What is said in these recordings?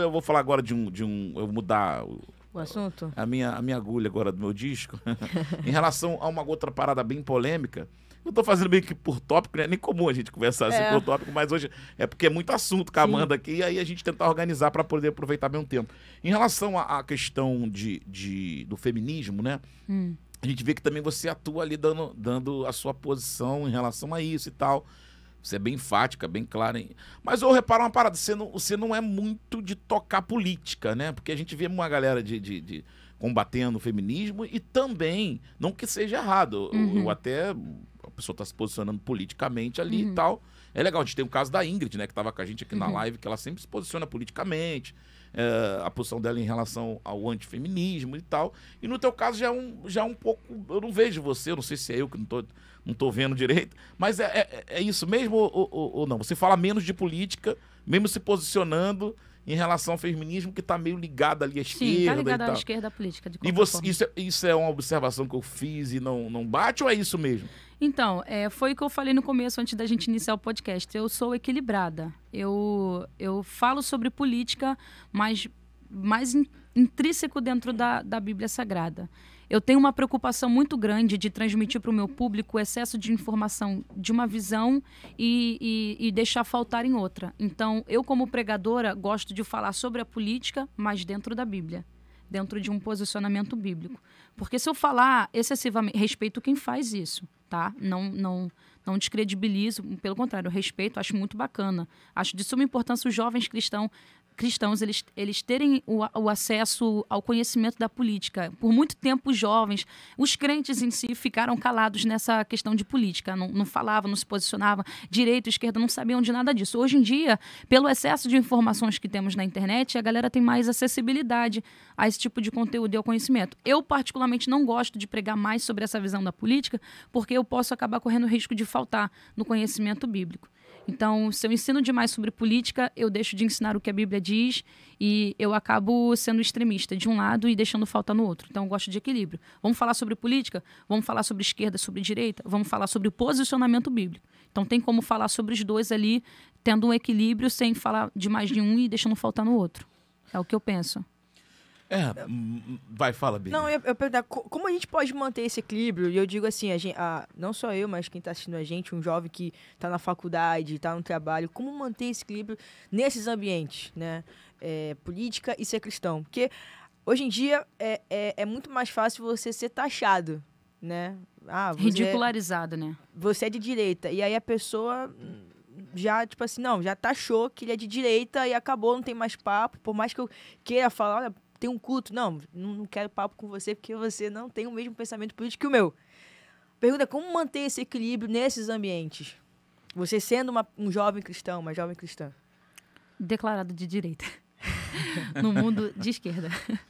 eu vou falar agora de um. De um eu vou mudar o assunto? A minha, a minha agulha agora do meu disco. em relação a uma outra parada bem polêmica. eu tô fazendo meio que por tópico, né? Nem comum a gente conversar assim é. por tópico, mas hoje é porque é muito assunto com a Amanda aqui, e aí a gente tentar organizar para poder aproveitar bem o tempo. Em relação à questão de, de, do feminismo, né? Hum. A gente vê que também você atua ali dando, dando a sua posição em relação a isso e tal. Você é bem enfática, bem clara. Hein? Mas eu reparo uma parada, você não, você não é muito de tocar política, né? Porque a gente vê uma galera de, de, de combatendo o feminismo e também, não que seja errado, uhum. eu, eu, uhum. até... A pessoa está se posicionando politicamente ali uhum. e tal. É legal, a gente tem o caso da Ingrid, né? Que estava com a gente aqui uhum. na live, que ela sempre se posiciona politicamente é, a posição dela em relação ao antifeminismo e tal. E no teu caso já é um, já é um pouco. Eu não vejo você, não sei se é eu que não estou não tô vendo direito, mas é, é, é isso mesmo ou, ou, ou, não? Você fala menos de política, mesmo se posicionando em relação ao feminismo, que está meio ligado ali à esquerda. Sim, tá ligado à esquerda política, de E você, isso, é, isso é uma observação que eu fiz e não, não bate ou é isso mesmo? Então, é, foi o que eu falei no começo, antes da gente iniciar o podcast. Eu sou equilibrada. Eu, eu falo sobre política, mas mais intrínseco dentro da, da Bíblia Sagrada. Eu tenho uma preocupação muito grande de transmitir para o meu público o excesso de informação de uma visão e, e, e, deixar faltar em outra. Então, eu, como pregadora, gosto de falar sobre a política, mas dentro da Bíblia dentro de um posicionamento bíblico. Porque se eu falar excessivamente, respeito quem faz isso, tá? Não, não, não descredibilizo, pelo contrário, respeito, acho muito bacana. Acho de suma importância os jovens cristãos cristãos eles, eles terem o, o, acesso ao conhecimento da política. Por muito tempo, os jovens, os crentes em si, ficaram calados nessa questão de política. Não, não falavam, não se posicionavam, direita, esquerda, não sabiam de nada disso. Hoje em dia, pelo excesso de informações que temos na internet, a galera tem mais acessibilidade a esse tipo de conteúdo e ao conhecimento. Eu, particularmente, não gosto de pregar mais sobre essa visão da política, porque eu posso acabar correndo risco de faltar no conhecimento bíblico. Então, se eu ensino demais sobre política, eu deixo de ensinar o que a Bíblia diz e eu acabo sendo extremista de um lado e deixando falta no outro. Então, eu gosto de equilíbrio. Vamos falar sobre política? Vamos falar sobre esquerda, sobre direita? Vamos falar sobre o posicionamento bíblico. Então, tem como falar sobre os dois ali, tendo um equilíbrio sem falar demais de um e deixando faltar no outro. É o que eu penso. É, vai, fala, bem Não, eu, eu perguntar, como a gente pode manter esse equilíbrio? E eu digo assim, a gente, a, não só eu, mas quem está assistindo a gente, um jovem que está na faculdade, está no trabalho, como manter esse equilíbrio nesses ambientes, né? É, política e ser cristão. Porque hoje em dia é, é, é muito mais fácil você ser taxado, né? Ah, é Ridicularizado, né? Você é de direita. E aí a pessoa já, tipo assim, não, já taxou que ele é de direita e acabou, não tem mais papo. Por mais que eu queira falar, olha, tem um culto. Não, não quero papo com você porque você não tem o mesmo pensamento político que o meu. Pergunta como manter esse equilíbrio nesses ambientes? Você sendo uma, um jovem cristão, uma jovem cristã. Declarado de direita. no mundo de esquerda.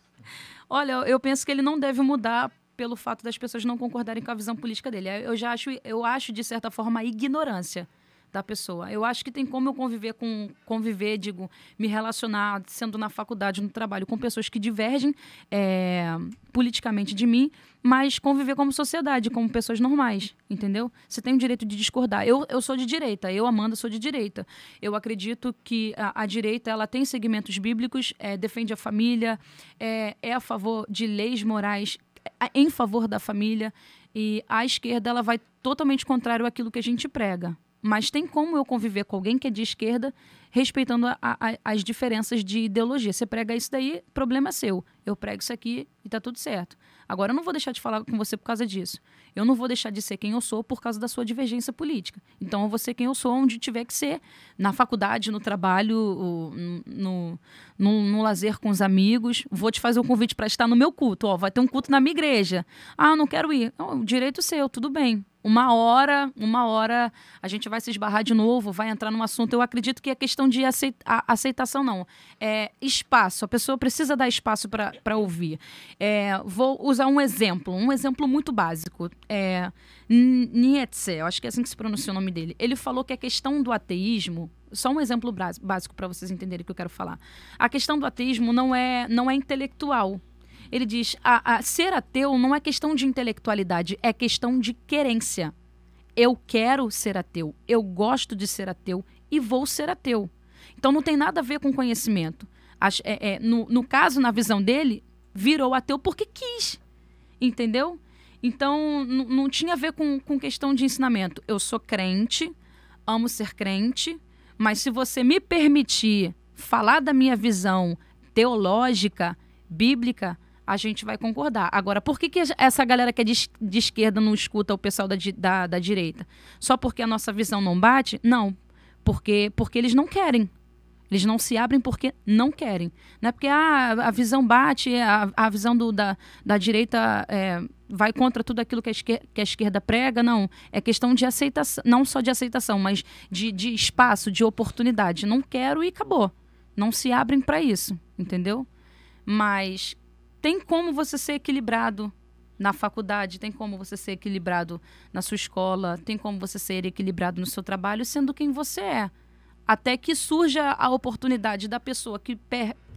Olha, eu penso que ele não deve mudar pelo fato das pessoas não concordarem com a visão política dele. Eu já acho, eu acho de certa forma, a ignorância da pessoa. Eu acho que tem como eu conviver com conviver, digo, me relacionar sendo na faculdade, no trabalho, com pessoas que divergem é, politicamente de mim, mas conviver como sociedade, como pessoas normais, entendeu? Você tem o direito de discordar. Eu, eu sou de direita, eu Amanda sou de direita. Eu acredito que a, a direita ela tem segmentos bíblicos, é, defende a família, é, é a favor de leis morais é, em favor da família e a esquerda ela vai totalmente contrário àquilo que a gente prega, mas tem como eu conviver com alguém que é de esquerda respeitando a, a, as diferenças de ideologia. Você prega isso daí, problema é seu. Eu prego isso aqui e tá tudo certo. Agora, eu não vou deixar de falar com você por causa disso. Eu não vou deixar de ser quem eu sou por causa da sua divergência política. Então, eu vou ser quem eu sou onde tiver que ser. Na faculdade, no trabalho, no, no, no lazer com os amigos. Vou te fazer um convite para estar no meu culto. Ó, vai ter um culto na minha igreja. Ah, não quero ir. Não, direito seu, tudo bem uma hora, uma hora a gente vai se esbarrar de novo, vai entrar num assunto. Eu acredito que a questão questão de aceitação, não. É espaço. A pessoa precisa dar espaço para ouvir. É, vou usar um exemplo, um exemplo muito básico. É, Nietzsche, eu acho que é assim que se pronuncia o nome dele. Ele falou que a questão do ateísmo. Só um exemplo básico para vocês entenderem o que eu quero falar. A questão do ateísmo não é, não é intelectual, ele diz: a, a, ser ateu não é questão de intelectualidade, é questão de querência. Eu quero ser ateu, eu gosto de ser ateu, e vou ser ateu. Então não tem nada a ver com conhecimento. é, é, no, no caso, na visão dele, virou ateu porque quis. Entendeu? Então não tinha a ver com, com questão de ensinamento. Eu sou crente, amo ser crente, mas se você me permitir falar da minha visão teológica, bíblica, a gente vai concordar. Agora, por que, que essa galera que é de, de esquerda não escuta o pessoal da, da, da, direita? Só porque a nossa visão não bate? Não. Porque, porque eles não querem. Eles não se abrem porque não querem. Não é porque ah, a visão bate, a, a visão do, da, da direita é, vai contra tudo aquilo que a, esquerda, que a, esquerda, prega, não. É questão de aceitação, não só de aceitação, mas de, de espaço, de oportunidade. Não quero e acabou. Não se abrem para isso, entendeu? Mas tem como você ser equilibrado na faculdade, tem como você ser equilibrado na sua escola, tem como você ser equilibrado no seu trabalho, sendo quem você é. Até que surja a oportunidade da pessoa que,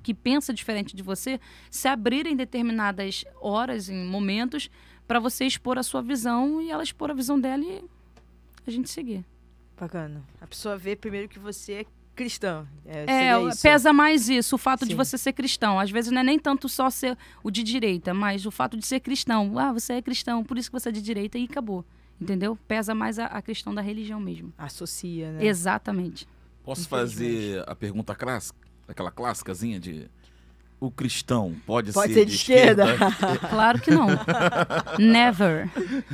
que pensa diferente de você se abrir em determinadas horas, em momentos, para você expor a sua visão e ela expor a visão dela e a gente seguir. Bacana. A pessoa vê primeiro que você é cristã. É, é pesa mais isso, o fato Sim. de você ser cristão. Às vezes não é nem tanto só ser o de direita, mas o fato de ser cristão. Ah, você é cristão, por isso que você é de direita e acabou. Entendeu? Pesa mais a, a questão da religião mesmo. Associa, né? Exatamente. Posso fazer a pergunta clássica? Aquela clássicazinha de o cristão pode, pode ser, ser, de, de esquerda? esquerda? Claro que não. Never.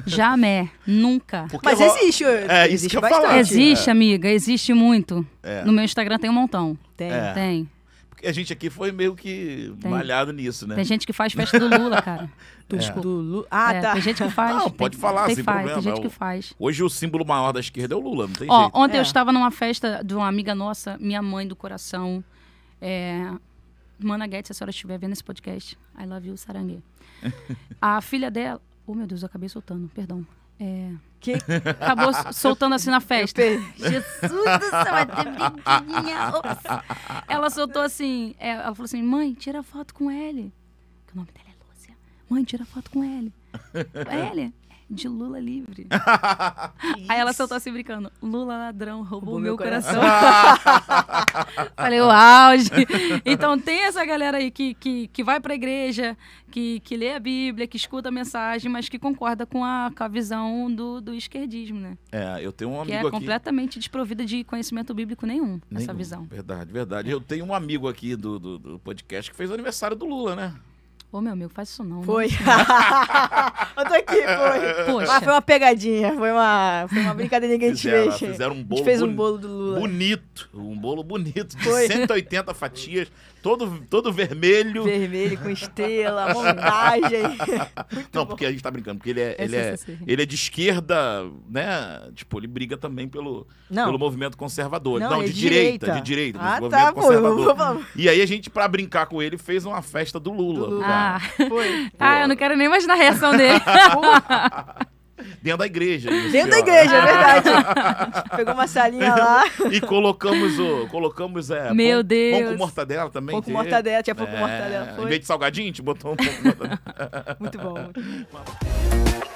Jamais. Nunca. Porque Mas é existe. É, existe isso falar, Existe, é. amiga. Existe muito. É. No meu Instagram tem um montão. Tem. É. Tem. Porque a gente aqui foi meio que tem. malhado nisso, né? Tem gente que faz festa do Lula, cara. Do, é. do Lula. É, ah, tá. Tem gente que faz. Não, tem, pode falar, tem, sem faz, problema. Tem gente é que faz. Hoje o símbolo maior da esquerda é o Lula, não tem Ó, jeito. Ontem eu estava numa festa de uma amiga nossa, minha mãe do coração. É, Mana Guedes, se a senhora estiver vendo esse podcast, I love you, Sarangue. a filha dela. Oh, meu Deus, eu acabei soltando, perdão. É... Que? Acabou soltando assim na festa. Jesus do céu, é brinquinha. Ela soltou assim, é, ela falou assim, mãe, tira foto com ele. Que o nome dela é Lúcia. Mãe, tira foto com ele. ele. É de Lula livre. Aí ela soltou assim brincando: Lula ladrão, roubou, meu coração. coração. Falei, uau! Então tem essa galera aí que, que, que vai pra igreja, que, que lê a Bíblia, que escuta a mensagem, mas que concorda com a, com a visão do, do esquerdismo, né? É, eu tenho um amigo. Que é aqui... completamente desprovida de conhecimento bíblico nenhum, nenhum, essa visão. Verdade, verdade. Eu tenho um amigo aqui do, do, do podcast que fez o aniversário do Lula, né? Ô, meu amigo, faz isso não. Né? Foi. Não, eu tô aqui, foi. Poxa. Ah, foi uma pegadinha, foi uma, foi uma brincadeira que a gente fizeram, fez. Fizeram um bolo. A gente fez um bolo do Lula. Bonito, um bolo bonito, de foi. 180 fatias todo, todo vermelho. Vermelho, com estrela, montagem. não, bom. porque a gente tá brincando, porque ele é, é ele, é, ele é de esquerda, né? Tipo, ele briga também pelo, não. pelo movimento conservador. Não, não é de direita, direita, de direita, ah, movimento tá, conservador. Pô, e aí a gente, pra brincar com ele, fez uma festa do Lula. Do Lula. Ah. Foi. ah, eu não quero nem imaginar a reação dele. Dentro da igreja. Isso, Dentro da igreja, é verdade. Pegou uma salinha lá. E colocamos o. Colocamos, é, Meu pão, Deus. Pouco com mortadela também. Pão com mortadela, tinha pão é, com mortadela. Foi. Em vez de salgadinho, a gente botou um pouco mortadela. muito bom. Muito bom.